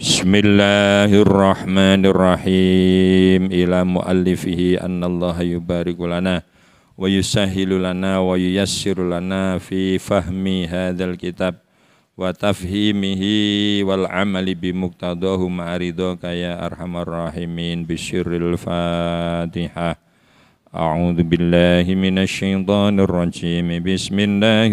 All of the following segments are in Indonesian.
Bismillahirrahmanirrahim ila muallifihi annallaha yubariku lana wa yusahhilu lana wa yuyassiru lana fi fahmi hadzal kitab wa tafhimihi wal amali bi muqtadahu ma'ridaka ya arhamar rahimin bisyirril fatihah أعوذ بالله من الشيطان الرجيم بسم الله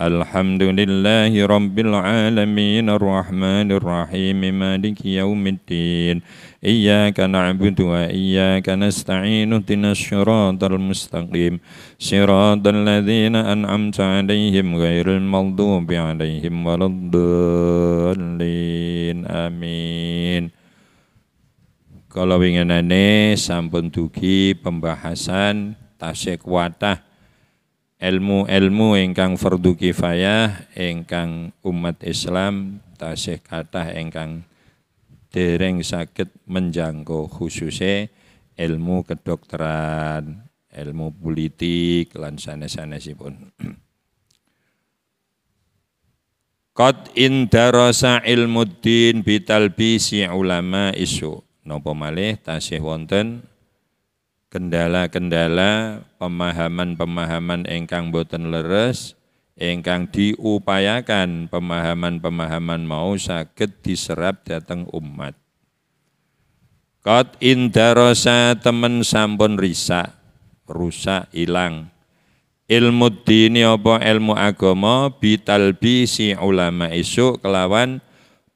Alhamdulillahi Rabbil Alamin Ar-Rahman Ar-Rahim Malik Yawmiddin Iyaka na'budu wa iyaka nasta'inu Tina syurat al-mustaqim Syurat al-lazina an'amta alaihim Ghairil maldubi alaihim Waladdallin Amin Kalau ingin ini Sampun tugi pembahasan Tasik watah ilmu-ilmu ingkang fardu kifayah ingkang umat Islam tasih kathah ingkang dereng sakit menjangkau khususe ilmu kedokteran, ilmu politik lan sanes-sanesipun. Qad indarasa ilmuddin si ulama isu. Nopo malih tasih wonten kendala-kendala pemahaman-pemahaman engkang boten leres engkang diupayakan pemahaman-pemahaman mau sakit diserap datang umat. Kot indarosa temen sampun risak, rusak hilang. Ilmu dini apa ilmu agama bitalbi si ulama isu kelawan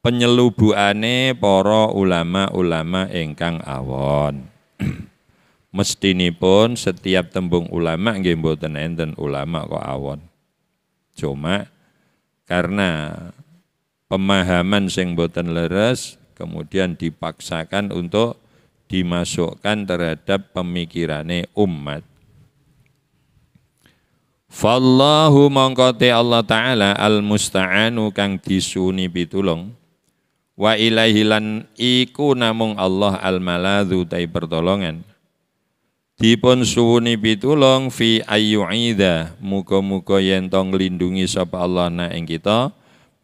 penyelubuane para ulama-ulama engkang awon. pun setiap tembung ulama nggih mboten enten ulama kok awon. Cuma karena pemahaman sing boten leres kemudian dipaksakan untuk dimasukkan terhadap pemikirane umat. Fallahu mongkote Allah Ta'ala al-musta'anu kang disuni pitulung wa ilahilan iku namung Allah al-maladhu tai pertolongan Dipun suwuni pitulung fi ayyu'idha muka-muka yen tong lindungi sapa Allah na ing kita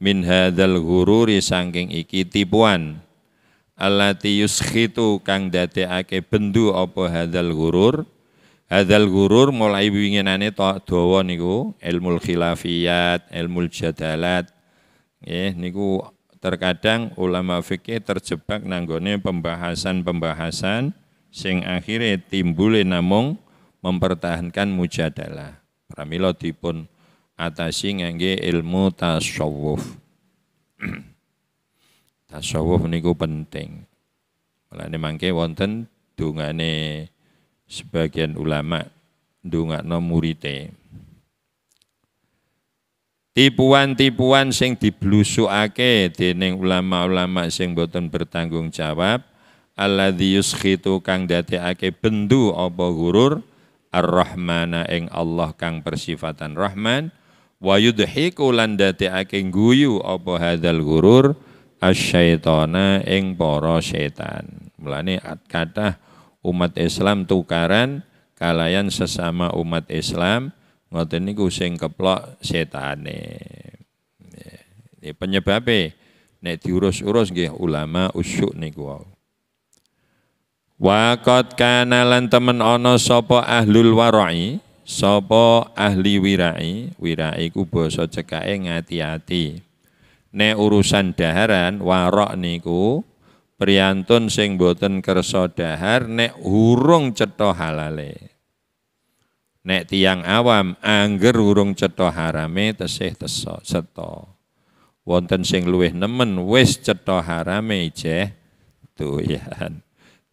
min hadzal ghururi saking iki tipuan allati yuskhitu kang dadekake bendu apa hadzal ghurur hadzal ghurur mulai winginane tok dawa niku ilmu khilafiyat ilmu jadalat nggih niku terkadang ulama fikih terjebak nanggone pembahasan-pembahasan sing akhirnya timbule namung mempertahankan mujadalah. Pramila dipun atasi ngangge ilmu tasawuf. tasawuf niku penting. Mulane mangke wonten dungane sebagian ulama ndongakno murite. Tipuan-tipuan sing diblusukake dening ulama-ulama sing boten bertanggung jawab alladzi yuskhitu kang dadekake bendu apa gurur ar-rahmana ing Allah kang persifatan rahman wa yudhiku lan dadekake guyu apa hadzal gurur asyaitana ing para setan mulane kata umat Islam tukaran kalayan sesama umat Islam ngoten niku sing keplok setane ini penyebabnya, nek diurus-urus nggih ulama usyuk niku Wakot kana lan temen ono sopo ahlul warai, sopo ahli wirai, wirai ku basa cekake ngati-ati. Ne urusan daharan warok niku priantun sing boten kerso dahar ne hurung ceto halale. Nek tiang awam angger hurung ceto harame tesih teso ceto. Wonten sing luweh nemen wis ceto harame ijeh doyan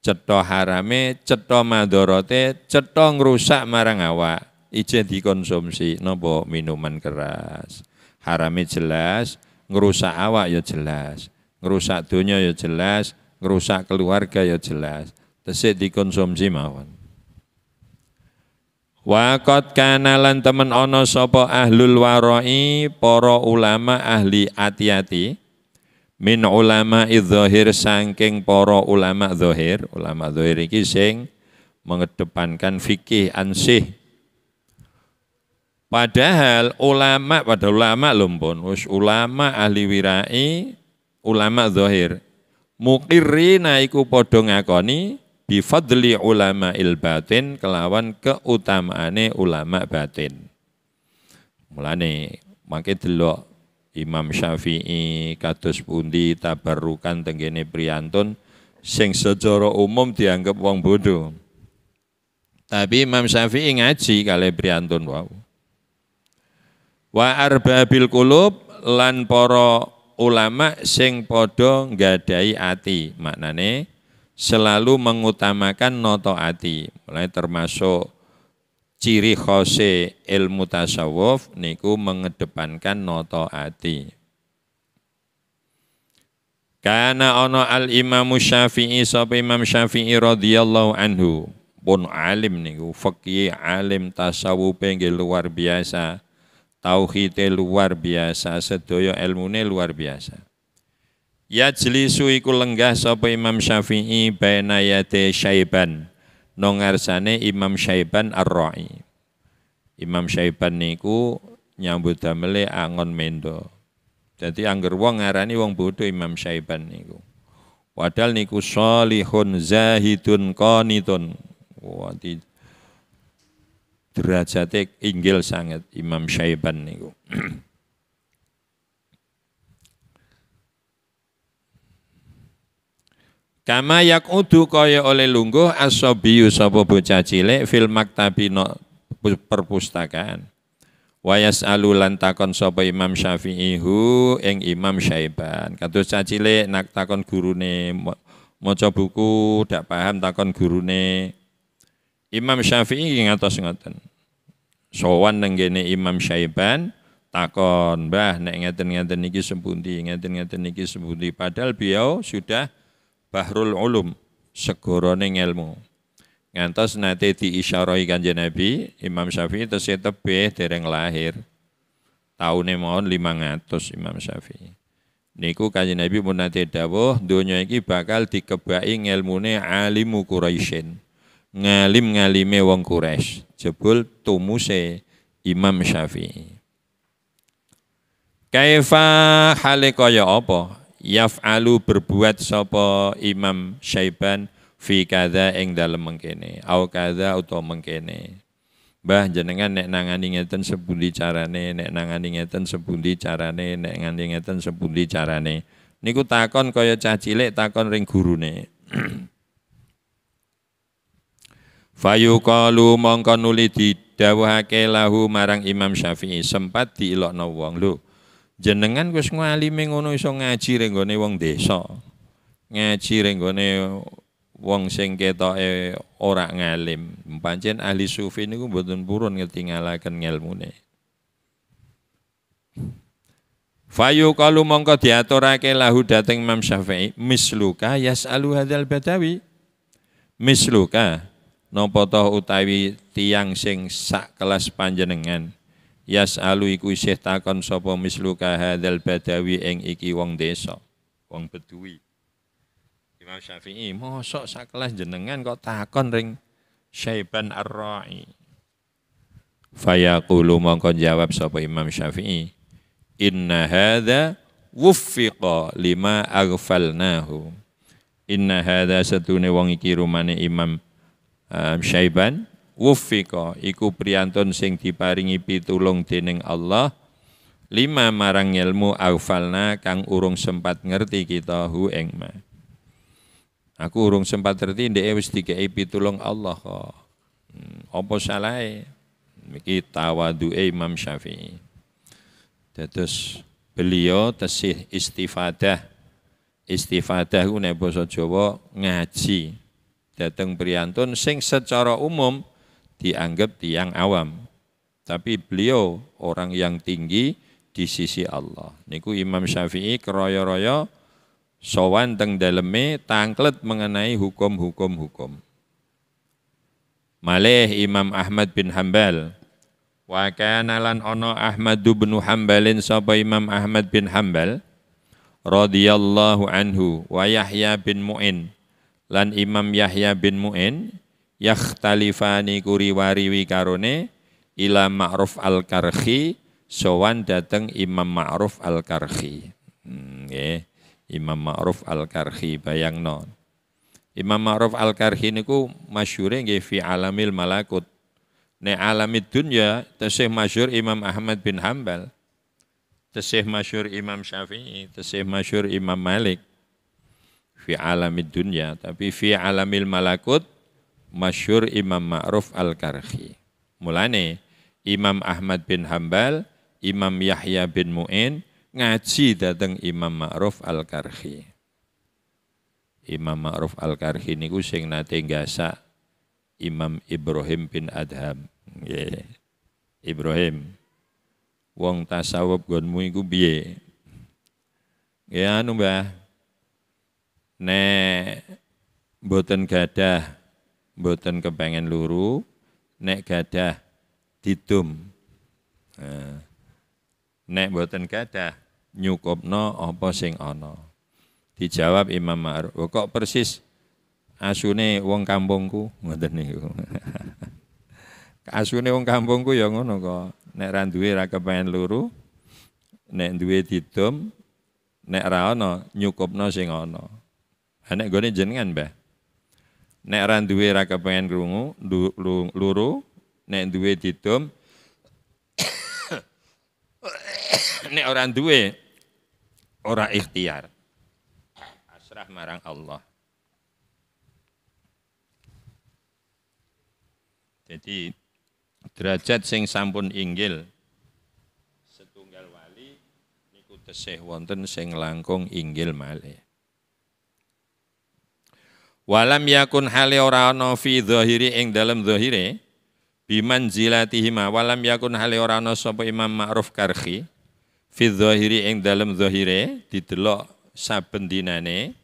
cetha harame, cetha madorote, cetha ngrusak marang awak. Ice dikonsumsi napa minuman keras. Harame jelas, ngrusak awak ya jelas, ngrusak donya ya jelas, ngrusak keluarga ya jelas. Tesik dikonsumsi mawon. Wakot kanalan teman ono sopo ana sapa ahlul warai para ulama ahli ati-ati min ulama dzahir sangking para ulama dzahir ulama dzahir iki sing mengedepankan fikih ansih padahal ulama pada ulama lumpun wis ulama ahli wirai ulama dzahir muqirrina iku padha ngakoni bifadli ulama il batin kelawan keutamaane ulama batin mulane mangke delok Imam Syafi'i kados pundi tabarukan tenggene Priantun, sing secara umum dianggap wong bodoh. Tapi Imam Syafi'i ngaji kali Priantun wau. Wa arbabil kulub lan para ulama sing padha nggadai ati, maknane selalu mengutamakan noto ati, mulai termasuk ciri khose ilmu tasawuf niku mengedepankan noto ati. Karena ono al Imamu Syafi'i sapa Imam Syafi'i radhiyallahu anhu pun alim niku fakih alim tasawuf pengen luar biasa tauhide luar biasa sedoyo ilmunya luar biasa Ya jelisu iku lenggah sapa Imam Syafi'i baina yade Syaiban nongarsane Imam Syaiban Ar-Ra'i. Imam Syaiban niku nyambut damele angon mendo. Jadi angger wong ngarani wong butuh Imam Syaiban niku. Wadal niku solihun zahidun konitun. Wati di derajate inggil sangat Imam Syaiban niku. Kama yakudu kaya oleh lungguh asobiyu sopo bocah cilik fil maktabi no perpustakaan. Wayas alulan lantakon sopo Imam Syafi'ihu ing Imam Syaiban. katus cacile nak takon gurune moco buku dak paham takon gurune Imam Syafi'i ngatos ngoten. Sowan nenggene Imam Syaiban takon, bah nek ngeten-ngeten niki sempundi, ngeten-ngeten niki sempundi." Padahal beliau sudah Bahrul Ulum segorone ilmu ngantos nate diisyarahi Kanjeng Nabi Imam Syafi'i tesih tebih dereng lahir taune mohon 500 Imam Syafi'i niku Kanjeng Nabi pun nate dawuh donya iki bakal dikebaki ngelmune alimu Quraisyin ngalim ngalime wong Quraisy jebul tumuse Imam Syafi'i Kaifa hale kaya apa yaf'alu berbuat sapa Imam Syaiban fi kadza ing dalem mengkene au kadza utawa mengkene Mbah jenengan nek nangani ngeten sepundi carane nek nangani ngeten sepundi carane nek nganti ngeten sepundi carane niku takon kaya cah cilik takon ring gurune Fayuqalu uli nuli didhawuhake lahu marang Imam Syafi'i sempat diilokno wong lho jenengan wis ngalime ngono iso ngaji ning gone wong desa. Ngaji ning gone wong sing ketoke ora ngalim. Pancen ahli sufi niku mboten purun ngetingalaken ngelmune. Fayu kalu mongko diaturake lahu dateng Imam Syafi'i misluka yasalu hadzal badawi misluka napa utawi tiang sing sak kelas panjenengan yas'alu iku isih takon sapa misluka hadzal badawi ing iki wong desa wong bedui Imam Syafi'i mosok sakelas jenengan kok takon ring Syaiban Ar-Ra'i fayaqulu mongko jawab sapa Imam Syafi'i inna hadza wuffiqa lima aghfalnahu inna hadza satune wong iki rumane Imam um, Syaiban wufiko iku priyantun sing diparingi pitulung dening Allah lima marang ilmu aufalna kang urung sempat ngerti kita hu ma aku urung sempat ngerti ndek wis dikei pitulung Allah kok hmm, apa salahe iki tawaduke Imam Syafi'i dados beliau tesih istifadah istifadah ku nek basa Jawa ngaji dateng priyantun sing secara umum dianggap tiang awam. Tapi beliau orang yang tinggi di sisi Allah. Niku Imam Syafi'i keroyo-royo sowan teng daleme tangklet mengenai hukum-hukum hukum. Malih Imam Ahmad bin Hambal Wa kana lan ana Ahmad bin Hambalin sapa Imam Ahmad bin Hambal radhiyallahu anhu wa Yahya bin Mu'in lan Imam Yahya bin Mu'in yakhtalifani kuri wariwi karone ila ma'ruf al-karhi sowan dateng Imam Ma'ruf al-karhi. Hmm, yeah. Imam Ma'ruf al-karhi bayang non. Imam Ma'ruf al-karhi niku masyhure nggih fi alamil malakut. ne alamid dunya tesih masyur Imam Ahmad bin Hambal. Tesih masyur Imam Syafi'i, tesih masyur Imam Malik. Fi alamid dunya, tapi fi alamil malakut masyur Imam Ma'ruf Al-Karhi. Mulane Imam Ahmad bin Hambal, Imam Yahya bin Mu'in ngaji dateng Imam Ma'ruf Al-Karhi. Imam Ma'ruf Al-Karhi ini sing nate ngasa Imam Ibrahim bin Adham. Yeah. Ibrahim. Wong tasawuf gonmu iku biye. Ya anu Mbah. ne boten gadah mboten kepengen luru, nek gadah didum. Nah, nek mboten gadah nyukupno apa sing ana. Dijawab Imam Ma'ruf, kok persis asune wong kampungku ngoten niku. asune wong kampungku ya ngono kok. Nek ra duwe ra luru, nek duwe didum, nek ra ana nyukupno sing ana. Ha nek gone jenengan, Mbah. Nek ra duwe ra kepengen krungu, luru, nek duwe didum. nek ora duwe ora ikhtiar. Asrah marang Allah. Jadi derajat sing sampun inggil setunggal wali niku tesih wonten sing langkung inggil malih. Walam yakun hale ora ana fi zahiri ing dalem zahire biman zilatihima walam yakun hale ora ana sapa Imam Ma'ruf Karhi fi zahiri ing dalem zahire didelok saben dinane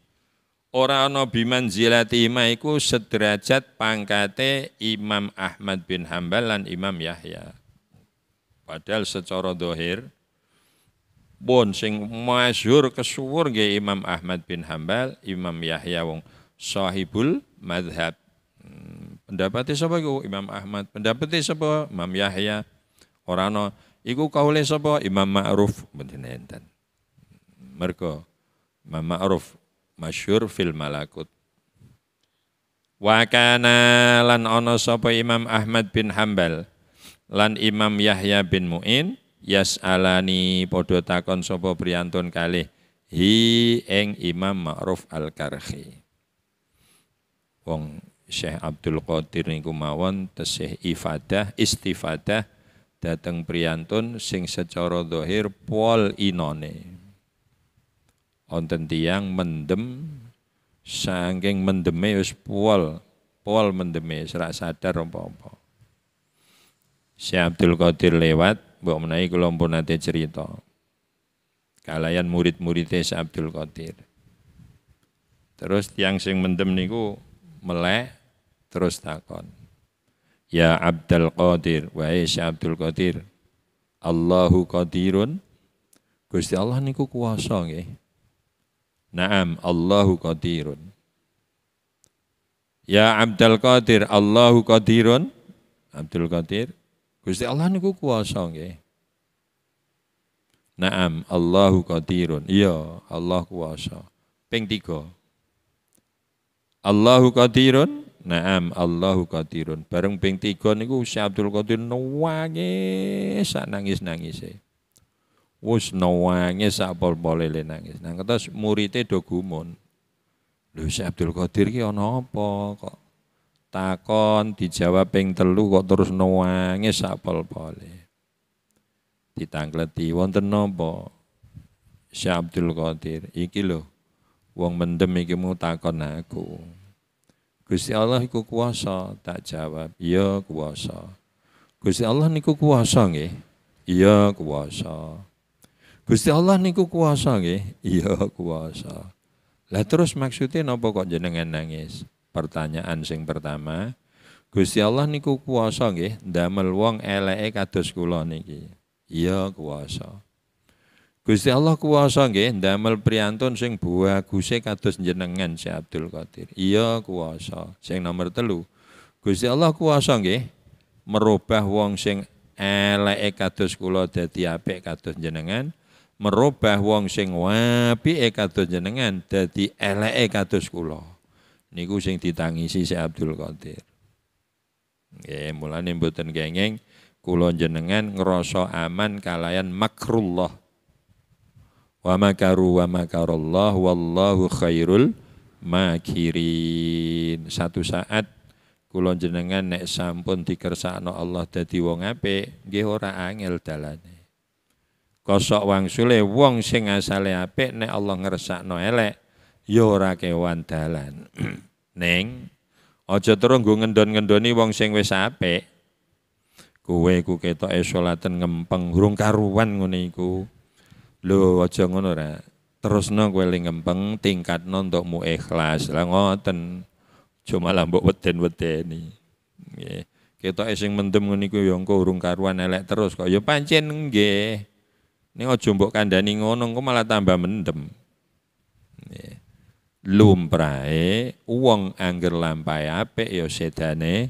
ora ana biman zilatihima iku sederajat pangkate Imam Ahmad bin Hambal lan Imam Yahya. Padahal secara zahir pun sing masyhur kesuwur nggih Imam Ahmad bin Hambal, Imam Yahya wong sahibul madhab. Hmm, pendapatnya sapa iku Imam Ahmad, pendapatnya sapa Imam Yahya, ora ana iku kaule sapa Imam Ma'ruf mboten enten. Mergo Imam Ma'ruf masyhur fil malakut. Wa kana lan ana sapa Imam Ahmad bin Hambal lan Imam Yahya bin Mu'in yas'alani alani takon sapa priantun kalih hi eng Imam Ma'ruf Al-Karhi wong Syekh Abdul Qadir niku mawon tesih ifadah istifadah dateng priyantun sing secara dohir pol inone onten tiang mendem saking mendeme wis pol pol mendeme serak sadar apa-apa Syekh Abdul Qadir lewat mbok menawi kula pun nate cerita kalayan murid-muridnya Syekh Abdul Qadir terus tiang sing mendem niku melek terus takon. Ya Abdul Qadir, wahai Syekh Abdul Qadir. Allahu Qadirun. Gusti Allah niku kuwasa nggih. Naam, Allahu Qadirun. Ya Abdul Qadir, Allahu Qadirun. Abdul Qadir, Gusti Allah niku kuwasa nggih. Naam, Allahu Qadirun. Iya, Allah kuasa Ping 3. Allahu Qadirun Naam Allahu Qadirun bareng ping 3 niku Syekh Abdul Qadir nangis sak nah, nangis-nangis e wis nangis sak pol-pole nangis Nang ketos murite do gumun lho Syekh Abdul Qadir ki ana apa kok takon dijawab ping telu kok terus nangis sak pol-pole ditangleti wonten napa si Abdul Qadir iki lho Wong mendem iki mu takon aku. Gusti Allah iku kuasa, tak jawab, iya kuasa. Gusti Allah niku kuasa nggih. Iya kuasa. Gusti Allah niku kuasa nggih. Iya kuasa. Lah terus maksudnya napa kok jenengan nangis? Pertanyaan sing pertama, Gusti Allah niku kuasa nggih, ndamel wong eleke kados kula niki. Iya kuasa. Gusti Allah kuwasa nggih ndamel priyantun sing baguse kados jenengan si Abdul Qadir. Iya kuwasa. Sing nomor telu Gusti Allah kuwasa nggih merubah wong sing eleke kados kula dadi apik kados jenengan, merubah wong sing apike kados jenengan dadi eleke kados kula. Niku sing ditangisi si Abdul Qadir. Nggih, mulane mboten kenging kula jenengan ngrasa aman kalayan makrullah Wa makaru wa wallahu khairul makirin. Satu saat kulon jenengan nek sampun dikersakno Allah dadi wong apik, nggih ora angel dalane. Kosok wangsule wong sing asale apik nek Allah ngersakno elek, ya ora kewan dalan. Ning aja terus nggo ngendon-ngendoni wong sing wis apik. Kowe keto ketoke salaten ngempeng, urung karuan ngene iku. Lho aja ngono ra. Terusno gue ling gempeng tingkatno mu ikhlas. Lah ngoten. Cuma lah mbok weten wedeni Nggih. Ketoke sing mendem ngene kuwi ya engko urung karuan elek terus kok ya pancen nggih. Ning aja mbok kandhani ngono malah tambah mendem. Nggih. uang angger lampaya apik ya sedane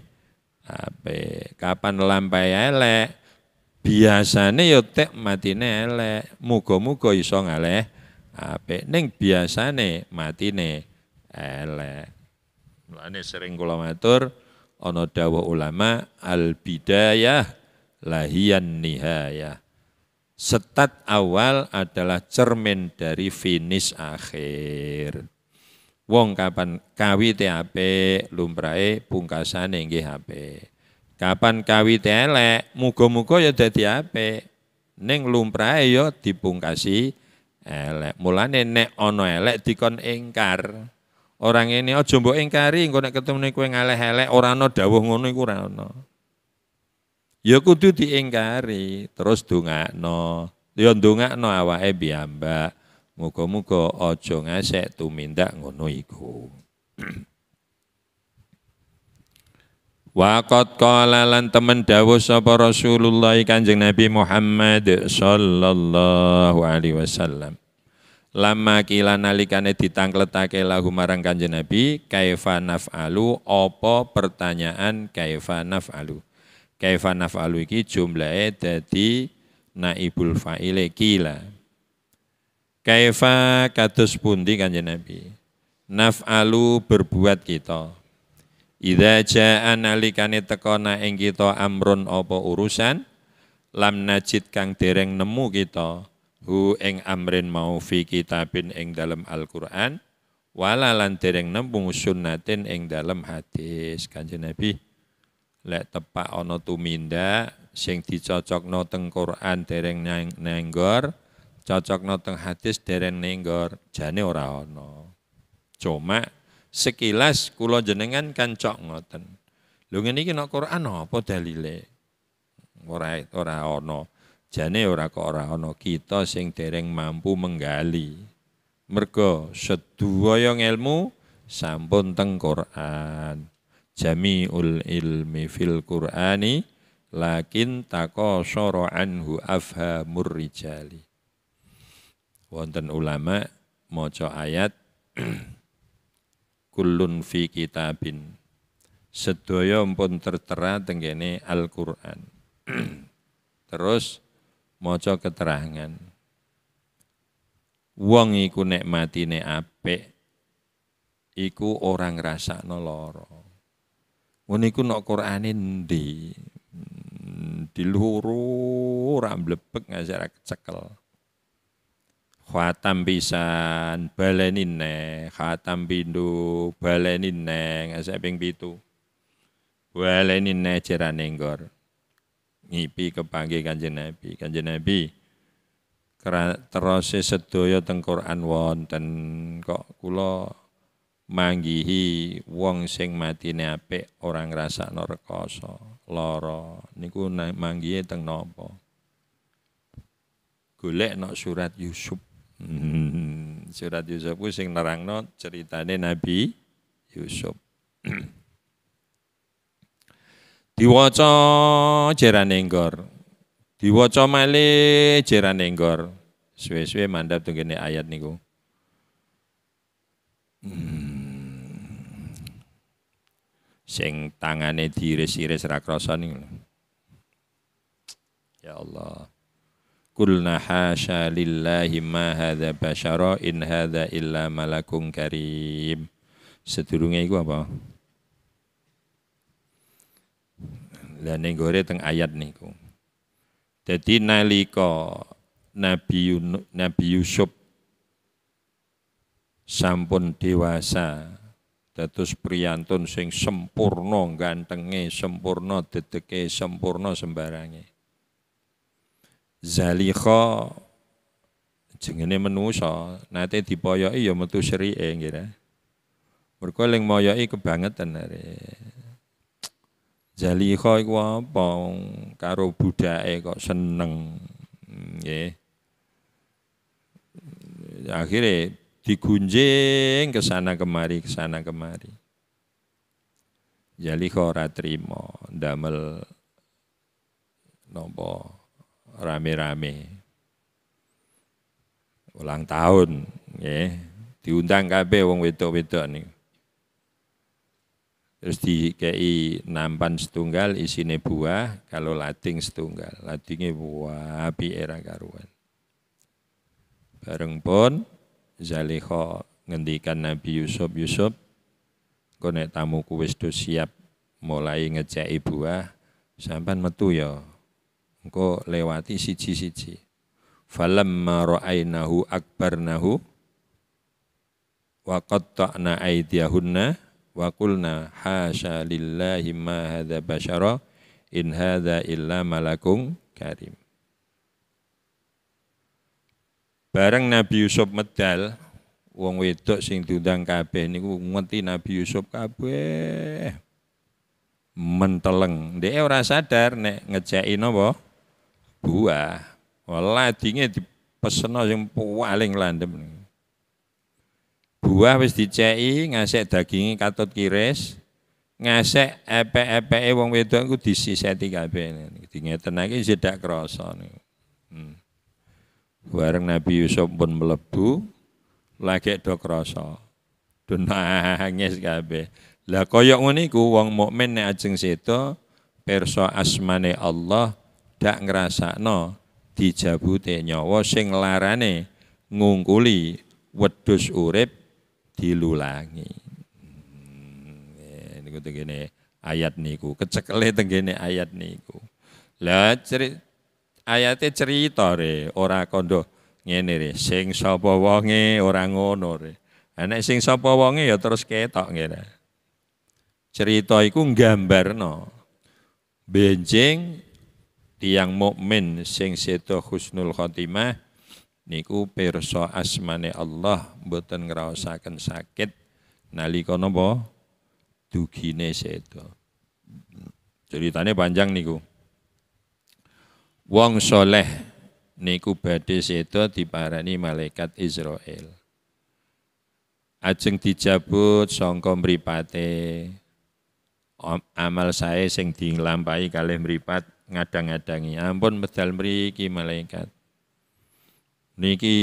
apik. Kapan lampaya elek biasane ya tek matine elek, muga-muga iso ngaleh apik. Ning biasane matine elek. Mulane sering kula matur ana dawuh ulama al bidayah lahian nihayah. Setat awal adalah cermin dari finish akhir. Wong kapan kawite apik, lumrahe pungkasane nggih apik. Kapan kawit elek, mugo mugo ya dadi apik. Ning lumrahe ya dipungkasi elek. Mulane nek ana elek dikon ingkar. Orang ini oh jumbo ingkari engko nek ketemu kowe ngaleh-elek ora ana dawuh ngono iku ora ana. Ya kudu diingkari, terus dongakno. Ya dongakno awake biamba Muga-muga aja ngasek tumindak ngono iku. Waqat qala lan temen dawuh sapa Rasulullah Kanjeng Nabi Muhammad sallallahu alaihi wasallam. Lama kila nalikane ditangkletake lahu marang Kanjeng Nabi kaifa naf'alu apa pertanyaan kaifa naf'alu. Kaifa naf'alu iki jumlahe dadi naibul fa'ile kila. Kaifa kados pundi Kanjeng Nabi? Naf'alu berbuat kita. Ida jaa nalikane teka na ing kita amrun apa urusan lam najid kang dereng nemu kita hu ing amrin mau fi kitabin ing dalam Al-Qur'an wala lan dereng nemu sunnatin ing dalam hadis Kanjeng Nabi lek tepak ana tumindak sing dicocokno teng Qur'an dereng nenggor cocokno teng hadis dereng nenggor jane ora ana cuma sekilas kulo jenengan kancok ngoten. Lho ngene iki nek Quran apa dalile? Ora ora ono. Jane ora kok ora ono kita sing dereng mampu menggali. Mergo yang ilmu sampun teng Quran. Jami'ul ilmi fil Qur'ani lakin soro anhu afha rijali. Wonten ulama maca ayat Kulun fi kitabin sedaya pun tertera tenggene Al-Qur'an terus maca keterangan wong iku nek matine apik iku orang rasa lara ngono iku nek Qur'ane ndi hmm, di loro ora mblebek ngasih cekel khatam pisan balenin neng khatam pindu balenin neng esek ping pitu balenin neng jerane nggor ngipi kepangge kanjeng Nabi kanjeng Nabi terose sedaya teng Quran wonten kok kula manggihi wong sing matine apik orang ngrasakno rekoso lara niku manggihe teng napa golek nok surat Yusuf Hmm, surat Yusuf ku sing nerangno ceritane Nabi Yusuf. Diwaca jerane nggor. Diwaca malih jerane nggor. Suwe-suwe mandhap tengene ayat niku. seng hmm. Sing tangane diiris-iris ra krasa Ya Allah. Kulna hasha lillahi ma hadha basyara in hadha illa malakun karim. Sedurunge itu apa? Lah ning gore teng ayat niku. Dadi nalika Nabi Nabi Yusuf sampun dewasa dados priyantun sing sempurna gantenge sempurna dedeke sempurna sembarange zalikha jengene menusa nate dipoyoki ya metu serike nggih. Mergo ling moyoki kebangetan are. Zalikha iku apa karo budake kok seneng. Nggih. Akhirnya digunjing ke sana kemari, ke sana kemari. Zalikha ratri mo, damel nopo rame-rame. Ulang tahun, ya. Diundang kabeh wong wedok-wedok nih. Terus dikei nampan setunggal isine buah, kalau lading setunggal. ladingnya buah api era karuan. Bareng pun Zaliho ngendikan Nabi Yusuf, Yusuf konek tamu kuwis siap mulai ngejai buah sampan metu ya engko lewati siji-siji falamma ra'ainahu akbarnahu wa qatta'na aydiyahunna wa qulna hasya lillahi ma hadza basyara in hadza illa malakun karim Bareng Nabi Yusuf medal wong wedok sing diundang kabeh niku ngerti Nabi Yusuf kabeh menteleng dhek ora sadar nek ngejaki napa buah. Ladinge dipesena sing paling landem. Buah wis diceki ngasek daginge katut kiris, ngasek epe-epeke wong wedok iku disiseti kabeh. Dingeten iki sedak krasa niku. Hmm. Bareng Nabi Yusuf pun melebu, lagi do krasa. Do nangis kabeh. Lah kaya ngene iku wong mukmin nek ajeng seda asmane Allah dak ngrasakno dijabute nyawa sing larane ngungkuli wedhus urip dilulangi. Hmm, niku tengene ayat niku, kecekle tengene ayat niku. Lah ceri, ayate cerita re, ora kondo ngene re, sing sapa wonge ora ngono re. Enek sing sapa wonge ya terus ketok ngene. Cerita iku nggambarno benjing tiang mukmin sing seto husnul khotimah niku perso asmane Allah boten ngerasakan sakit nalika napa dugine seto ceritane panjang niku wong soleh niku badhe seto diparani malaikat Israel ajeng dijabut sangka mripate amal saya sing dilampahi kalih mripat ngadang ngadangi ya Ampun medal mriki malaikat. Niki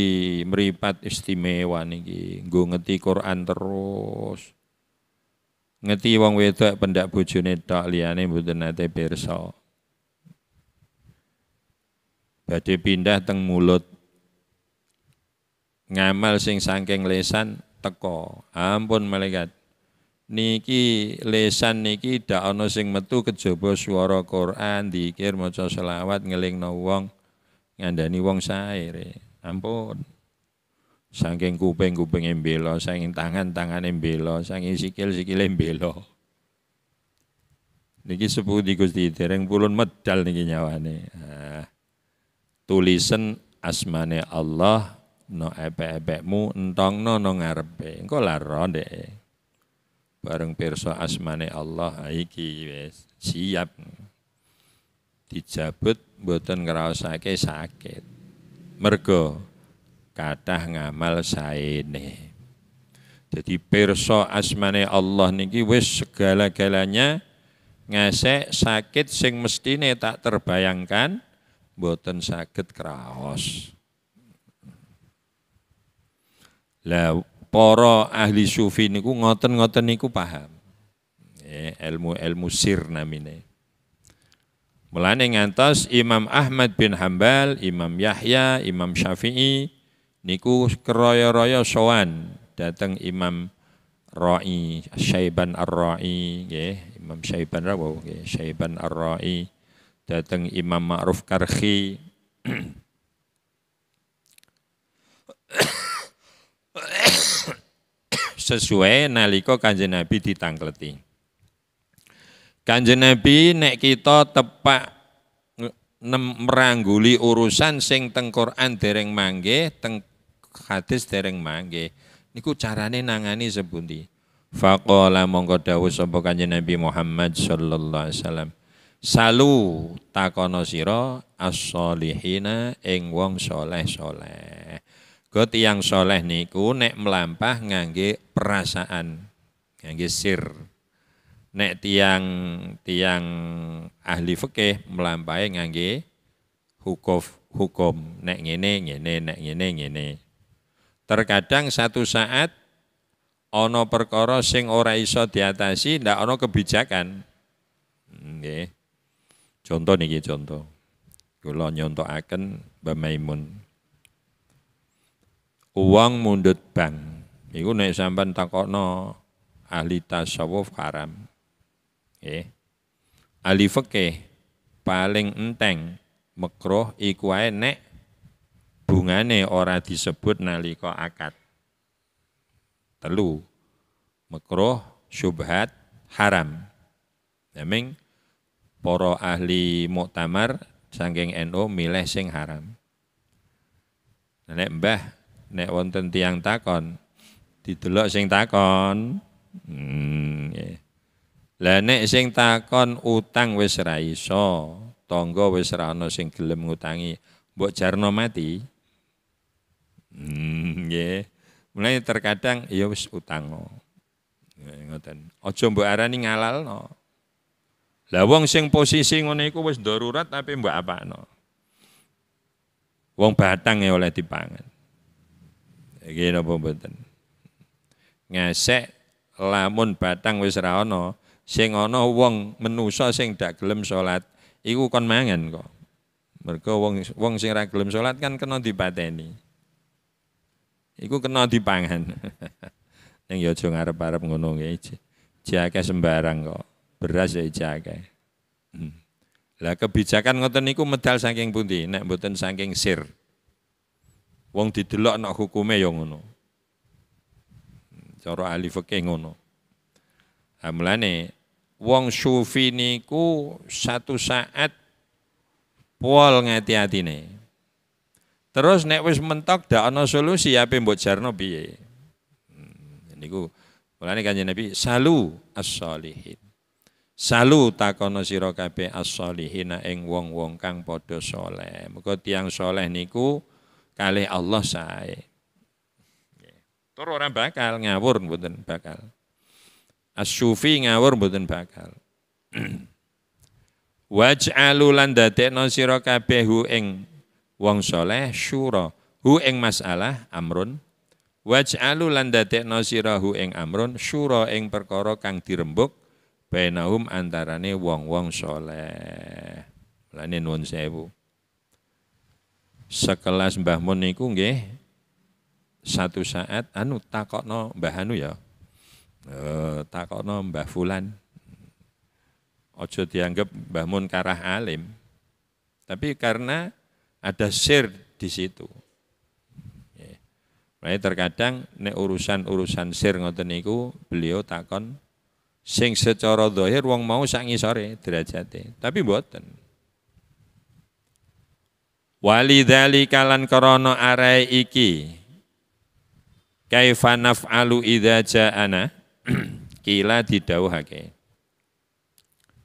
meripat istimewa niki, nggo ngeti Quran terus. Ngeti wong wedok pendak bojone tok liyane mboten nate pirsa. Badhe pindah teng mulut. Ngamal sing saking lesan teko. Ampun malaikat niki lesan niki dak ana sing metu kejaba swara Quran, dzikir, maca selawat, ngelingno wong, ngandani wong sae. Ampun. Saking kuping-kuping embelo, saking tangan-tangan embelo, saking sikil-sikil embelo. Niki sepundi Gusti dereng pulun medal niki nyawane. Ah. tulisan tulisen asmane Allah no epe mu entongno no ngarepe. Engko laron bareng perso asmane Allah iki wis siap dijabut mboten ngraosake sakit mergo kathah ngamal saene jadi perso asmane Allah niki wis segala-galanya ngasek sakit sing mestine tak terbayangkan mboten sakit kraos lah para ahli sufi niku ngoten-ngoten niku paham. Ya, ilmu-ilmu sir namine. Mulane ngantos Imam Ahmad bin Hambal, Imam Yahya, Imam Syafi'i niku keroyo-royo sowan dateng Imam Ra'i, Syaiban Ar-Ra'i, nggih, Imam Syaiban Rawu, nggih, Syaiban Ar-Ra'i dateng Imam Ma'ruf Karhi sesuai nalika Kanjeng Nabi ditangkleti. Kanjeng Nabi nek kita tepak merangguli urusan sing teng Quran dereng mangke, teng hadis dereng mangge Niku carane nangani sepundi? Faqala monggo dawuh sapa Kanjeng Nabi Muhammad sallallahu alaihi wasallam. Salu takono sira as-solihina ing wong soleh-soleh. Go tiang soleh niku nek melampah ngangge perasaan, ngangge sir. Nek tiang tiang ahli fikih melampahi ngangge hukuf hukum. Nek ngene ngene nek ngene ngene. Terkadang satu saat ono perkara sing ora iso diatasi ndak ono kebijakan. Nggih. Contoh niki contoh. Kula nyontokaken Mbah Maimun uang mundut bank. Iku naik sampan takokno ahli tasawuf haram. Eh, Ahli fikih paling enteng mekroh iku ae nek bungane ora disebut nalika akad. Telu. mekroh syubhat, haram. Neming para ahli muktamar saking NU milih sing haram. Nek Mbah nek wonten tiang takon didelok sing takon hmm, yeah. lah nek sing takon utang wis ra iso tangga wis ra sing gelem ngutangi mbok jarno mati hmm, yeah. mulai terkadang ya wis utang ngoten aja mbok arani ngalalno lah wong sing posisi ngono iku wis darurat tapi mbok apakno wong batang ya oleh dipangan Iki napa mboten? Ngesek lamun batang wis ra ana, sing ana wong menusa sing dak gelem salat, iku kon mangan kok. Mergo wong wong sing ra gelem salat kan kena dipateni. Iku kena dipangan. Ning ya aja ngarep-arep ngono nggih. Jake sembarang kok. Beras ya jake. Hmm. Lah kebijakan ngoten niku medal saking pundi? Nek mboten saking sir. Wong didelok nak hukume ya ngono. Cara ahli fikih ngono. Amlane wong sufi niku satu saat pol ngati-atine. Terus nek wis mentok dak ana solusi ape mbok jarno piye. Hmm, niku mulane Kanjeng Nabi salu as-solihin. Salu takono sira kabeh as-solihina ing wong-wong kang padha saleh. Muga tiyang saleh niku kalih Allah saya, Tur orang bakal ngawur mboten bakal. As-Sufi ngawur mboten bakal. Waj'alu lan dadekno sira kabeh hueng, ing wong saleh syura. Hu ing masalah amrun. Waj'alu lan dadekno sira hu ing amrun syura ing perkara kang dirembuk bainahum antarane wong-wong saleh. Lane nuwun sewu sekelas Mbah Mun niku nggih satu saat anu takokno Mbah anu ya. E, takokno Mbah Fulan. Ojo dianggap Mbah Mun karah alim. Tapi karena ada sir di situ. Mulai terkadang nek urusan-urusan sir ngoten niku beliau takon sing secara dohir wong mau sak ngisore derajate. Tapi mboten. Walidhalika kalan korono arai iki kaifa naf'alu idha ja'ana kila didauhake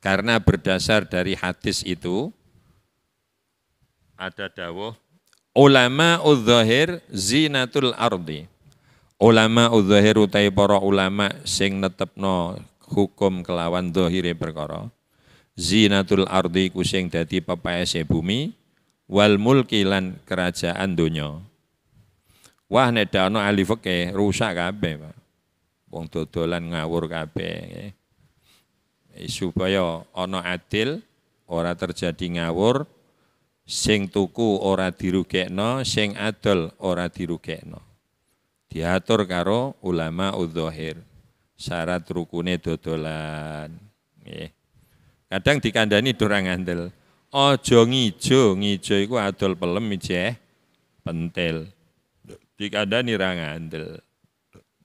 karena berdasar dari hadis itu ada dawuh ulama udhahir zinatul ardi ulama udhahir utai para ulama sing netepno hukum kelawan dzahire perkara zinatul ardi kusing dadi pepaese bumi wal mulki lan kerajaan dunia. Wah nedano ahli fikih rusak kabeh, Pak. Wong dodolan ngawur kabeh. Eh, supaya ana adil, ora terjadi ngawur, sing tuku ora dirugekno, sing adol ora dirugekno. Diatur karo ulama udzohir. Syarat rukune dodolan. Kadang dikandani durang ngandel. Aja ngijo, ngijo iku adol pelem ijeh pentil. Dikandani ra ngandel.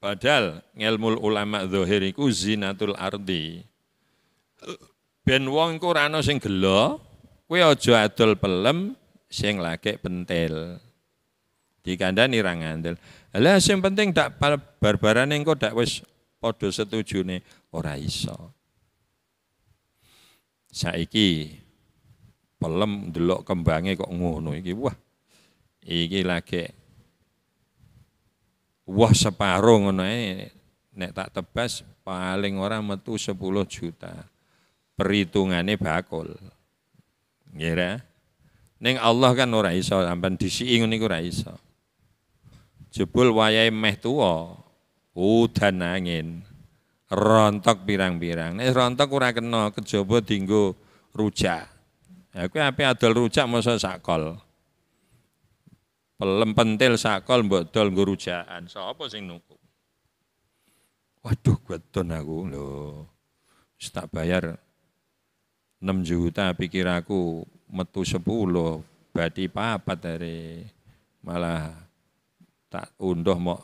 Padahal ngelmu ulama zahir iku zinatul ardi. Ben wong iku rano sing gelo, kowe aja adol pelem sing lagek pentil. Dikandani ra ngandel. Lah sing penting dak barbarane engko dak wis padha setujune ora iso. Saiki pelem delok kembangnya kok ngono iki wah iki lagi wah separuh ngono nek tak tebas paling orang metu 10 juta perhitungannya bakul ngira Neng Allah kan ora iso sampean disiki ngene iku ora iso jebul wayahe meh tuwa udan angin rontok pirang-pirang nek rontok ora kena kejaba tinggu rujak Ya kuwi ape adol rujak masa sakol. Pelem pentil sakol mbok dol nggo rujakan. Sapa sing nuku? Waduh, gedon aku lho. Wis tak bayar 6 juta pikir aku metu 10 badi papat dari malah tak unduh mau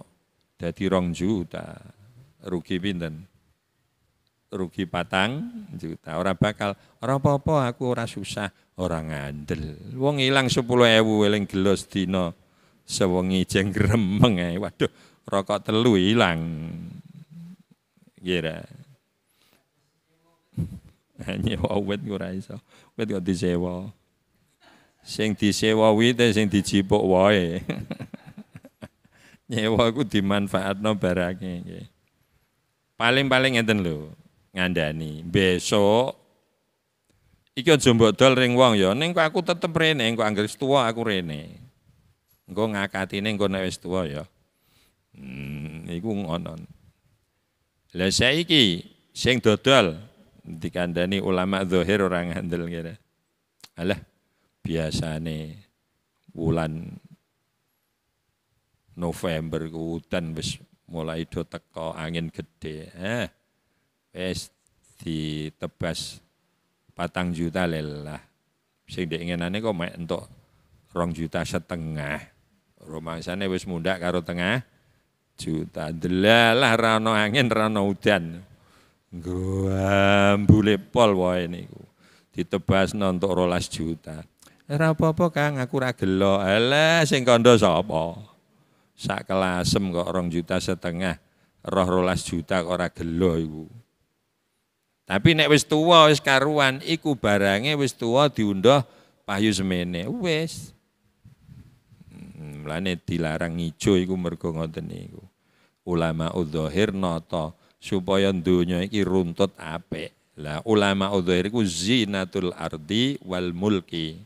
jadi rong juta rugi pinten rugi patang juta. Ora bakal ora apa-apa aku ora susah, ora ngandel. Wong ilang ewu eling gelos dino, sewengi jeng gremeng ae. Waduh, rokok telu hilang. Kira. Nyewa wit ora iso. Wit kok disewa. Sing disewa wite sing dijipuk wae. nyewa iku dimanfaatno barange Paling-paling enten lho ngandani besok iki aja mbok dol ring wong ya ning aku tetep rene engko anggere tua aku rene engko ngakatine engko nek wis tuwa ya hmm iku ngono lah saiki sing dodol dikandani ulama zahir orang ngandel kira alah biasane wulan November ku udan wis mulai do teko angin gede eh es ditebas patang juta lelah. Sing diinginane kok mek untuk rong juta setengah. Rumangsane wis muda karo tengah juta. Delalah rano angin rano udan. Gambule pol wae niku. Ditebas nontok rolas juta. Ora apa-apa Kang, aku ora gelo. Alah sing kandha sapa? Sak kelasem kok rong juta setengah, roh rolas juta kok ora gelo iku. Tapi nek wis tuwa wis karuan iku barangnya wis tuwa diundoh payu semene. Wis. Hmm, mulane dilarang ijo iku mergo ngoten niku. Ulama udzahir nata supaya donya iki runtut apik. Lah ulama udzahir iku zinatul ardi wal mulki.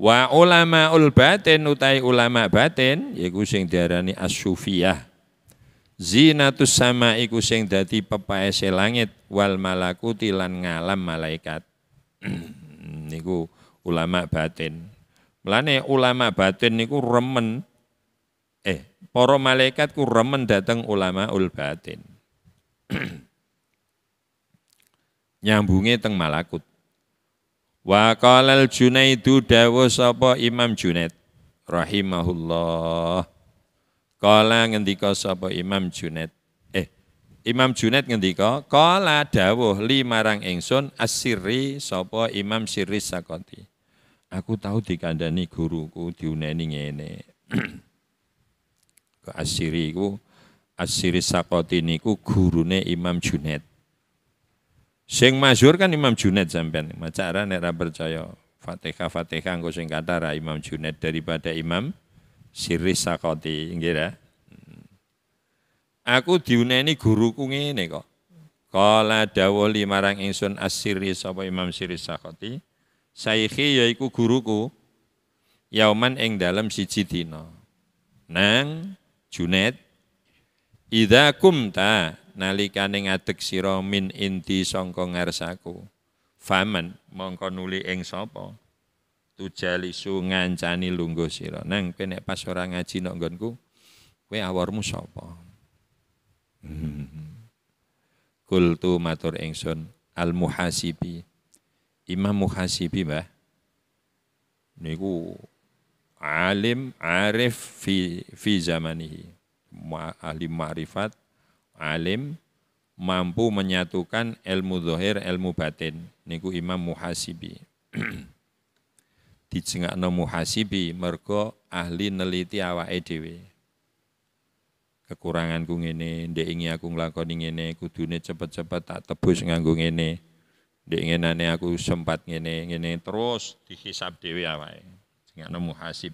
Wa ulama ul batin utai ulama batin yaiku sing diarani as-sufiyah zinatus sama iku sing dadi pepaese langit wal malakuti lan ngalam malaikat niku ulama batin melane ulama batin niku remen eh para malaikat ku remen dateng ulama ul batin nyambunge teng malakut wa qalal junaidu dawu sapa imam junaid rahimahullah Kala ngendika sapa Imam Junet, Eh, Imam Junet ngendika, kala dawuh limarang ingsun asiri sapa Imam Siris Sakoti. Aku tahu dikandani guruku diuneni ngene. Ke asiri ku Asiri Sakoti niku gurune Imam Junaid. Sing masyhur kan Imam Junet sampean. Macara nek percaya Fatihah Fatihah engko sing kata Imam Junet daripada Imam sirris sakoti, nggih ra? Aku diuneni guruku ngene kok. Kala dawuh marang ingsun asiri sapa Imam Sirisakoti, Sakoti, saiki yaiku guruku yauman ing dalam siji dina. Nang Junet Idza kumta nalikane ngadeg sira min inti sangka ngarsaku. Faman mongko nuli ing sapa? tujalisu ngancani lunggu sira nang kowe pas ora ngaji nok nggonku kowe awarmu sapa kultu hmm. matur ingsun al muhasibi imam muhasibi mbah niku alim arif fi fi zamanihi Ma, ahli ma'rifat alim mampu menyatukan ilmu zahir ilmu batin niku imam muhasibi dijengakno muhasibi mergo ahli neliti awake dhewe. Kekuranganku ngene, ndek ingi aku nglakoni ngene, kudune cepet-cepet tak tebus nganggo ngene. Ndek ngenane aku sempat ngene, ngene terus dihisab dhewe awake. Jengakno muhasib.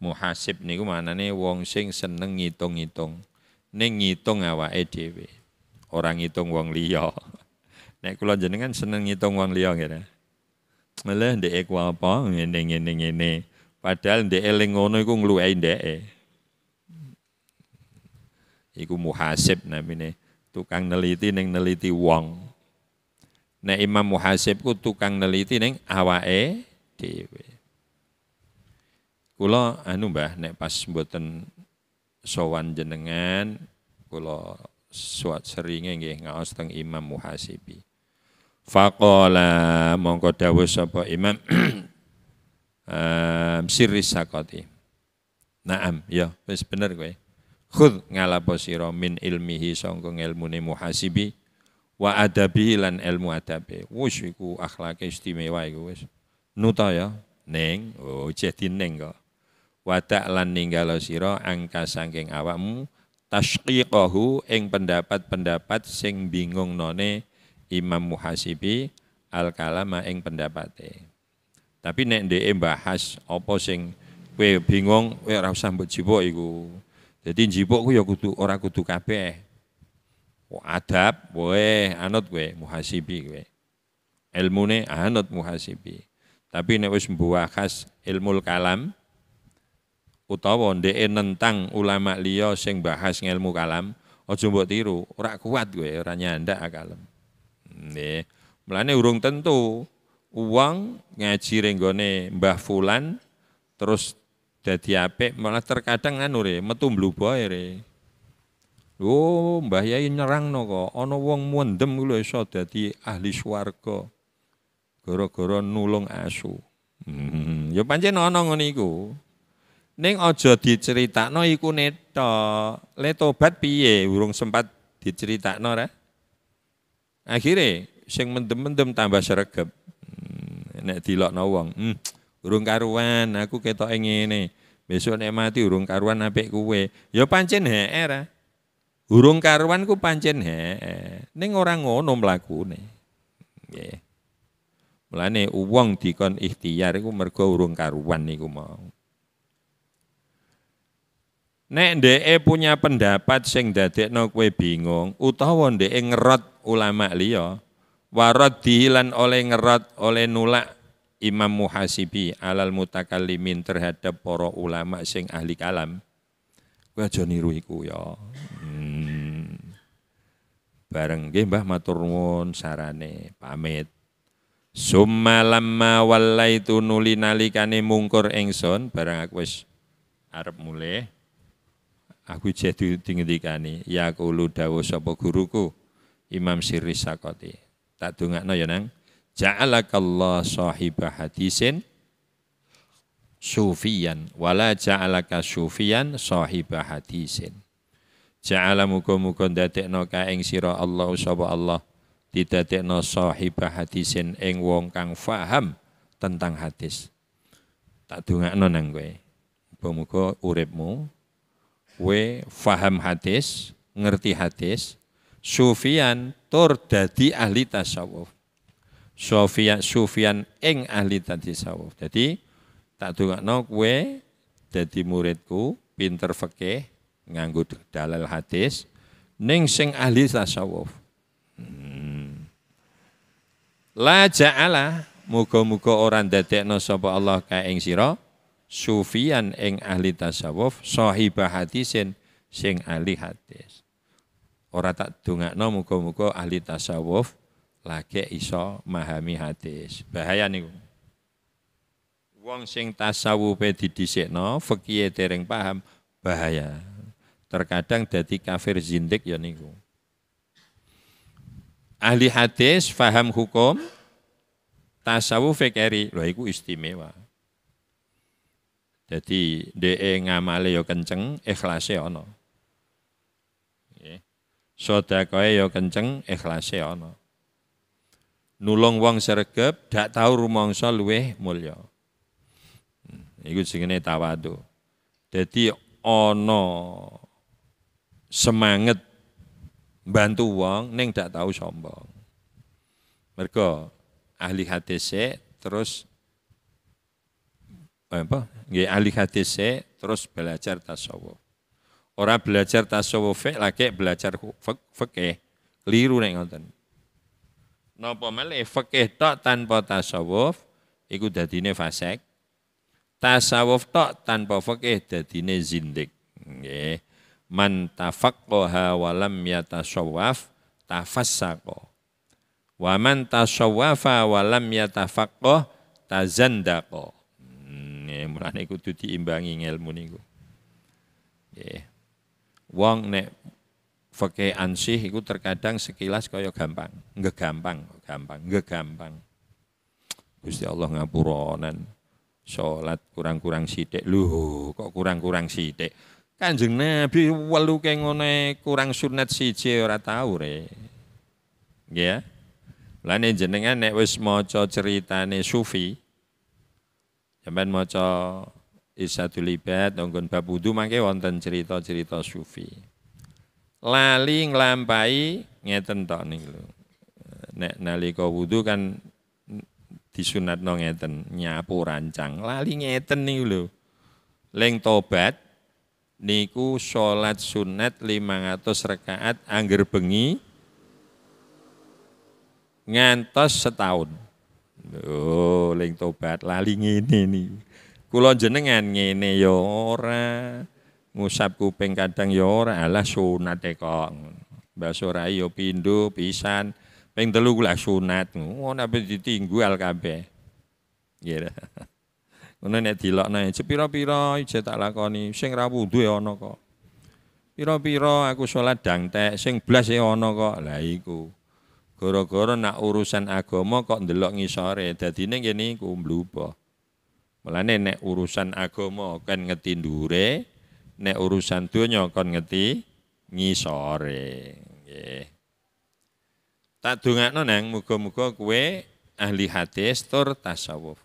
Muhasib niku manane wong sing seneng ngitung-ngitung. Ning ngitung awake dhewe. Orang ngitung wong liya. Nek kula jenengan seneng ngitung wong liya nggih malah ndek e ku apa ngene ngene ngene. Padahal ndek eling ngono iku ngluweki ndek. E. Iku muhasib namine, tukang neliti ning neliti wong. Nek Imam Muhasib ku tukang neliti ning awake dhewe. Kula anu Mbah nek pas mboten sowan jenengan kula suat seringe nggih ngaos teng Imam Muhasibi. Fakola mongko dawuh sapa Imam um, Sirri Sakoti. Naam, ya wis bener kowe. Khud ngalapo sira min ilmihi sangka ilmune muhasibi wa adabi lan ilmu adabe. Wis iku akhlake istimewa iku wis. Nuta ya, ning oh jadi ning kok. Wadak lan ninggalo sira angka saking awakmu tasqiqahu ing pendapat-pendapat sing bingung none Imam Muhasibi al kalama ing pendapate. Tapi nek ndeke bahas apa sing kowe bingung, kowe ora usah mbok jipuk iku. Dadi jipuk ku ya kudu ora kudu kabeh. Wo adab kowe anut kowe muhasibi kowe. Ilmune anut muhasibi. Tapi nek wis mbuahas ilmu kalam utawa ndeke nentang ulama liya sing bahas ngelmu kalam, aja mbok tiru, ora kuat kowe, ora nyandak akalem. Nih, Mulane urung tentu uang ngaji renggone Mbah Fulan terus dadi ape malah terkadang anu re metu lu re. Oh, Mbah Yai no kok ono wong mendem ku iso dadi ahli swarga. goro-goro nulung asu. Hmm, ya pancen ana ngono iku. Ning aja diceritakno iku netok. Le tobat piye urung sempat diceritakno ra? Akhirnya sing mendem-mendem tambah sregep. Hmm, nek dilokno wong, hmm, urung karuan, aku ketoke ngene. Besok nek mati urung karuan apik kuwe. Ya pancen heer. Urung karuan ku pancen heer. Ning orang ngono mlakune. nih, Yeah. Mulane wong dikon ikhtiar iku mergo urung karuan ku mau. Nek ndeke punya pendapat sing dadekno kowe bingung utawa ndeke ngerot ulama liya, warat dihilan oleh ngerot oleh nulak Imam Muhasibi alal mutakalimin terhadap para ulama sing ahli kalam. Kowe aja niru iku ya. Hmm. Bareng nggih Mbah matur sarane pamit. Summa lamma wallaitu nuli nalikane mungkur ingsun bareng aku wis arep mulih. Aku jadi dingendikani ya kulo sobo sapa guruku Imam Sirri Sakoti. Tak dongakno ya nang. Ja'alakallah sahibah hadisin sufiyan wala ja'alaka sufiyan sahibah hadisin. Ja'ala muga-muga dadekno kaeng Allah sapa Allah didadekno sahibah hadisin ing wong kang faham tentang hadis. Tak dongakno nang kowe. Muga-muga uripmu we faham hadis, ngerti hadis. Sufyan tur dadi ahli tasawuf. Sufyan Sufyan ing ahli tasawuf. Jadi tak dongakno kowe dadi muridku pinter fikih nganggo dalal hadis ning sing ahli tasawuf. Hmm. La ja'ala muga-muga ora ndadekno sapa Allah kae ing sira sufian Eng ahli tasawuf sahibah hadisin sing ahli hadis. Ora tak dongakno muga-muga ahli tasawuf lagi iso memahami hadis. Bahaya niku. Wong sing tasawufe didhisikno, fikih tereng paham, bahaya. Terkadang dadi kafir zindik ya niku. Ahli hadis faham hukum tasawuf keri, lho iku istimewa. Jadi DE ngamale yo ya kenceng, ikhlase ana. Nggih. Sedakoe yo ya kenceng, ikhlase ono. Nulung wong sregep dak tau rumangsa luweh mulya. Hmm, iku jenenge tawadhu. Jadi ono semangat bantu wong ning dak tau sombong. Mergo ahli hadis e, terus apa? Nggih ahli hadis se, terus belajar tasawuf. Ora belajar tasawuf e, lagi belajar fikih. Keliru nek ngoten. Napa male fikih tok tanpa tasawuf iku dadine fasik. Tasawuf tok tanpa fikih dadine zindik. Nggih. Man tafaqqaha wa lam yatasawwaf tafassaqa. Wa man tasawwafa wa lam yatafaqqah tazandaqah. Nggih, mulane kudu diimbangi ilmu niku. Nggih. Wong nek fakih ansih iku terkadang sekilas kaya gampang, nggih gampang, gampang, nggih gampang. Gusti Allah ngapuronan. Salat kurang-kurang sithik. Lho, kok kurang-kurang sithik? Kanjeng Nabi weluke ngene kurang sunat siji ora tau re. Nggih ya. Lah jenengan nek wis maca critane sufi, Sampeyan maca Isatul Ibad nggon bab wudu mangke wonten cerita-cerita sufi. Lali ngelampai, ngeten tok nih lho. Nek nalika wudu kan disunatno ngeten, nyapu rancang. Lali ngeten nih lho. Leng tobat niku sholat sunat 500 rakaat angger bengi ngantos setahun. Oh, ling tobat lali ngene niku. Kula jenengan ngene ya ora. Ngusap kuping kadang ya ora, alah sunate kok. Mbah Sorai ya pisan. Ping telu kula sunat. Ngono apa ditinggal kabeh. Nggih. Iya Ngono nek dilokne ya. sepira-pira ije tak lakoni, sing ra wudu e ana kok. Pira-pira aku sholat dangtek, sing blas ya ana kok. Lah iku. Koro-koro nak urusan agama kok ndelok ngisore, dadine kene gini mlupa. Mulane nek urusan agama kan ngeti ndure, nek urusan donya kon ngeti ngisore. Nggih. Tak dongakno nang muga-muga kowe ahli hadis tur tasawuf.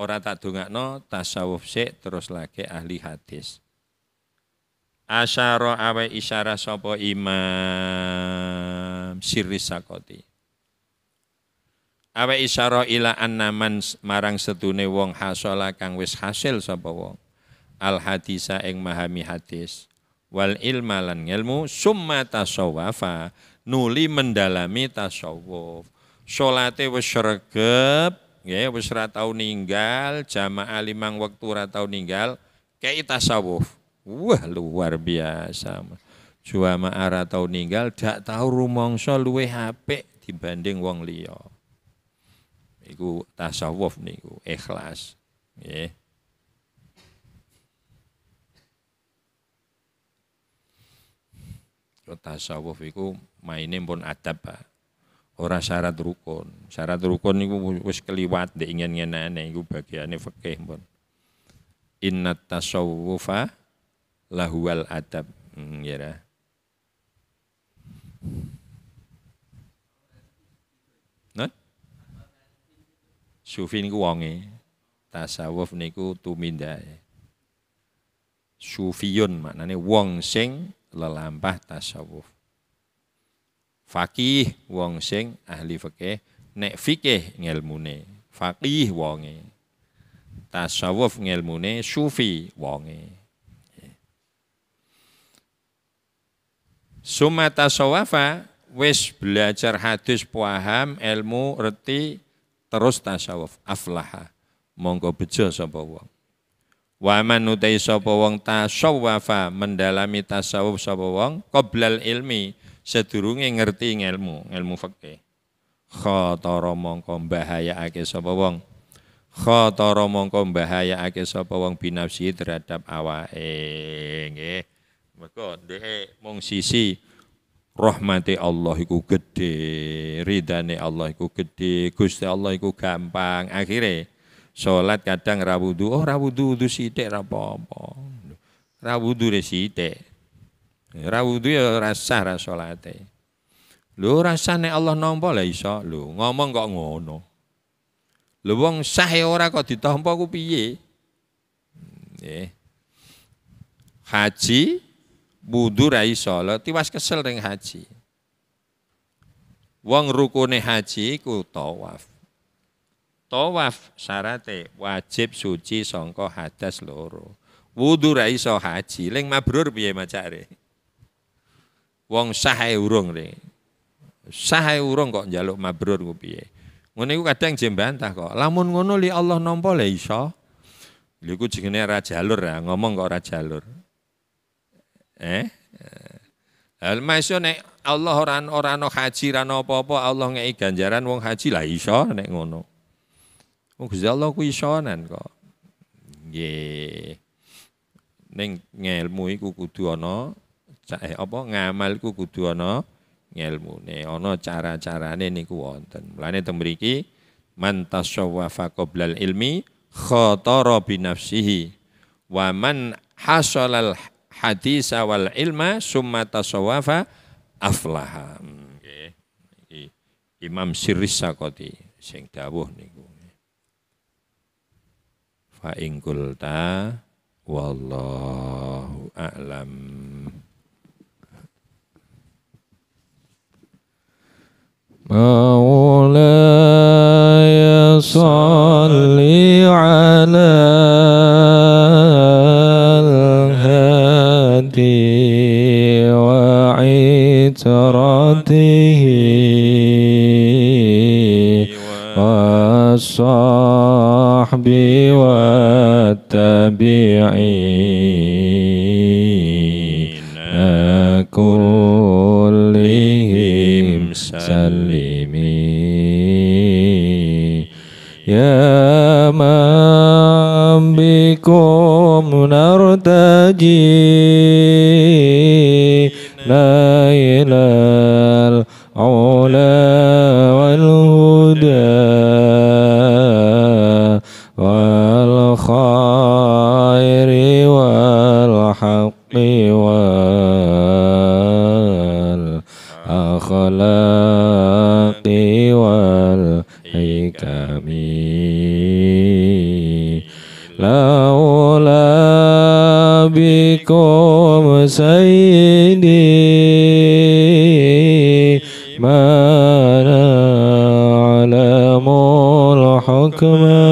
Ora tak no, tasawuf sik terus lagi ahli hadis asyara awe isyara sobo imam sirri sakoti awe isyara ila annaman marang setune wong hasola kang wis hasil sobo wong al hadisa ing mahami hadis wal ilma lan ilmu summa tasawwafa nuli mendalami tasawuf salate wis sregep ya wis ra tau ninggal jamaah limang wektu ra tau ninggal kei tasawuf Wah luar biasa. Juama ara tau ninggal dak tau rumongso luwe HP dibanding wong liya. Iku tasawuf niku, ikhlas. Nggih. tasawuf iku mainin pun adab, Pak. Ora syarat rukun. Syarat rukun niku wes keliwat ndek ingin ngenane iku bagiannya fakih pun. Inna tasawufa Lahual adab hmm, ya nah. Not? Sufi niku wonge. Tasawuf niku tumindake. Sufiyun maknane wong sing lelampah tasawuf. Fakih wong sing ahli fikih, nek fikih ngelmune, faqih wonge. Tasawuf ngelmune sufi wonge. Sumata sawafa wis belajar hadis paham ilmu reti terus tasawuf aflaha monggo bejo sapa wong. Wa man utai sapa wong mendalami tasawuf sapa wong qoblal ilmi sedurunge ngerti ilmu ilmu fikih. Khatara mongko mbahayaake sapa wong khatara mongko mbahayaake sapa wong binafsi terhadap awake nggih mereka dia mung sisi rahmati Allah iku gede, ridhani Allah iku gede, Gusti Allah iku gampang. Akhirnya sholat kadang rawudu, oh rawudu itu sidik rapopo. Rawudu apa sidik. Rawudu ya rasa rasolatnya. Lu rasa rasa rasane Allah nampak lah iso. lu ngomong kok ngono. Lu wong sah orang ya ora kok ditampak ku piye? eh Haji wudu ra iso, tiwas kesel ring haji. Wong rukune haji ku tawaf. Tawaf syaratnya wajib suci songko hadas loro. Wudu ra iso haji, leng mabrur biaya macare? Wong sahai urung re. Sahai urung kok njaluk mabrur ku piye? Ngene iku kadang jembantah kok. Lamun ngono li Allah nampa le iso. Lha raja jenenge ra jalur ya, ngomong kok raja jalur. Eh? eh. Al nek Allah orang orang no haji rano apa-apa Allah ngei ganjaran wong haji lah iso nek ngono. Wong Gusti Allah ku isonan kok. Nggih. Ning ngelmu iku kudu ana eh apa ngamal ku kudu ana ngelmune. Ana cara-carane niku wonten. Mulane teng mriki man tasawwafa qoblal ilmi khatara bi nafsihi wa man hasalal Hadis awal ilma summa tasawafa aflaha. Okay. Imam Siris Sakoti sing dawuh niku. Fa ingkulta, wallahu a'lam. مولاي صل على الهادي عتقي وعترته والصحب والتابعين كلهم سلمين يا من بكم نرتجي والهدى والهدى والخير والحق والأخلاق والحكم لولا بكم سيدي 哥们。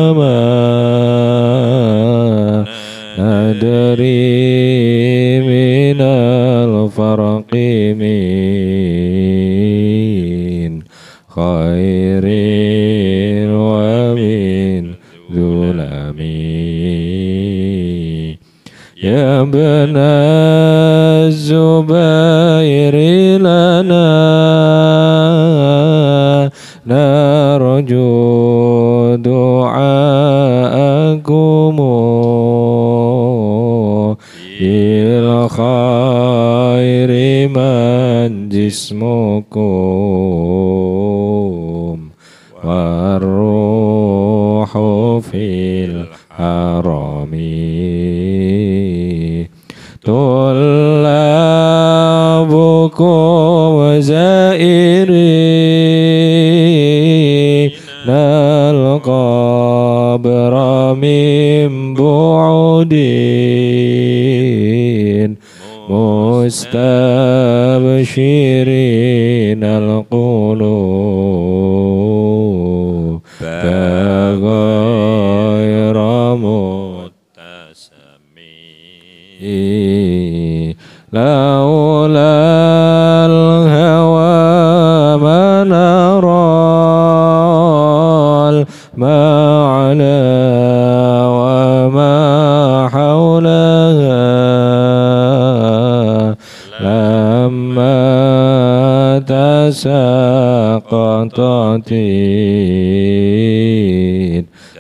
سقطت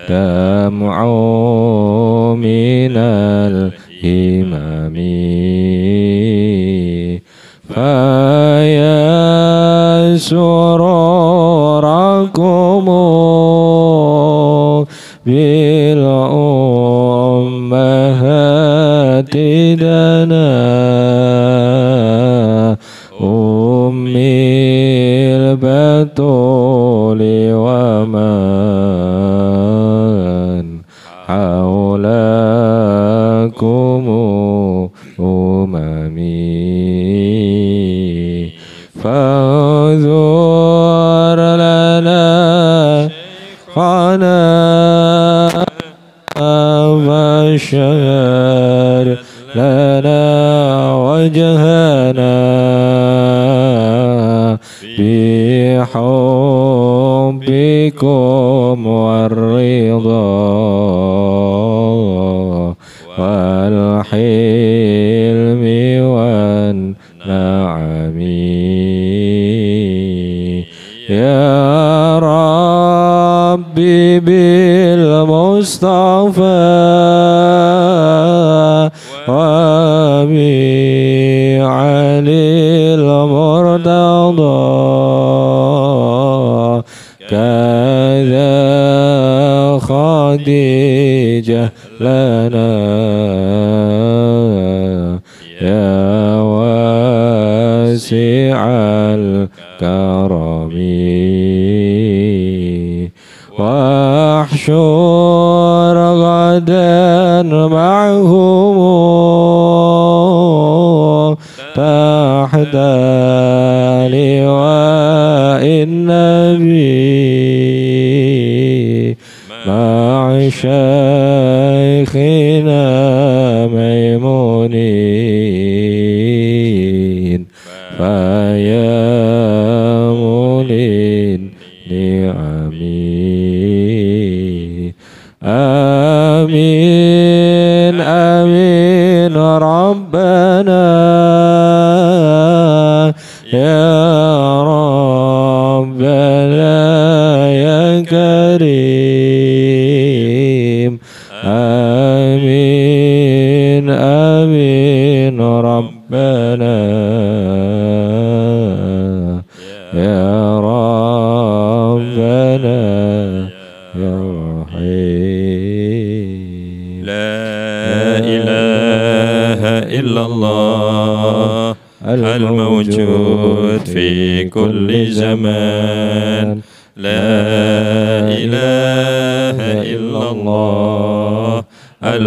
دمع من الهمم فيسر yo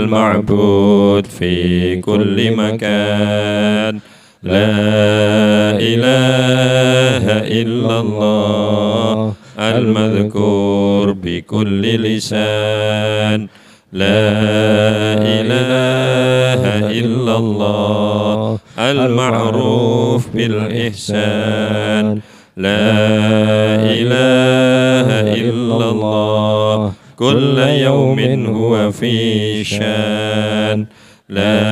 المعبود في كل مكان لا إله إلا الله المذكور بكل لسان لا إله إلا الله المعروف بالإحسان لا إله إلا الله كل يوم هو في شان لا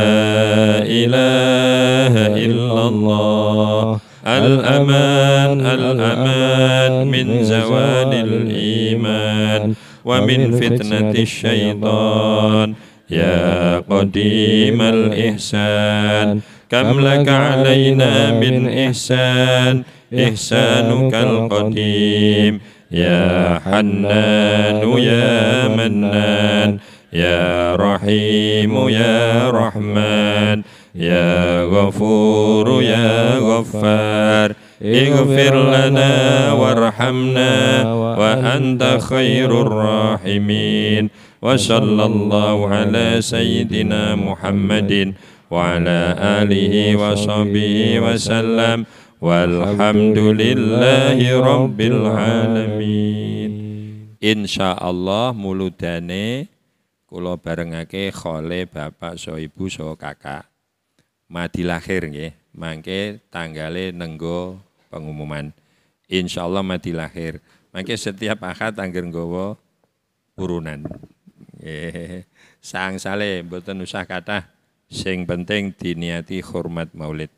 إله إلا الله الأمان الأمان من زوال الإيمان ومن فتنة الشيطان يا قديم الإحسان كم لك علينا من إحسان إحسانك القديم يا حنان يا منان يا رحيم يا رحمن يا غفور يا غفار اغفر لنا وارحمنا وأنت خير الراحمين وصلى الله على سيدنا محمد وعلى آله وصحبه وسلم Walhamdulillahi Rabbil Alamin Insya Allah muludane Kulo barengake khole bapak so ibu so kakak Madi lahir nggih Mangke tanggale nenggo pengumuman Insya Allah madi lahir Mangke setiap akad angger nggawa urunan Sang sale mboten usah kata. sing penting diniati hormat maulid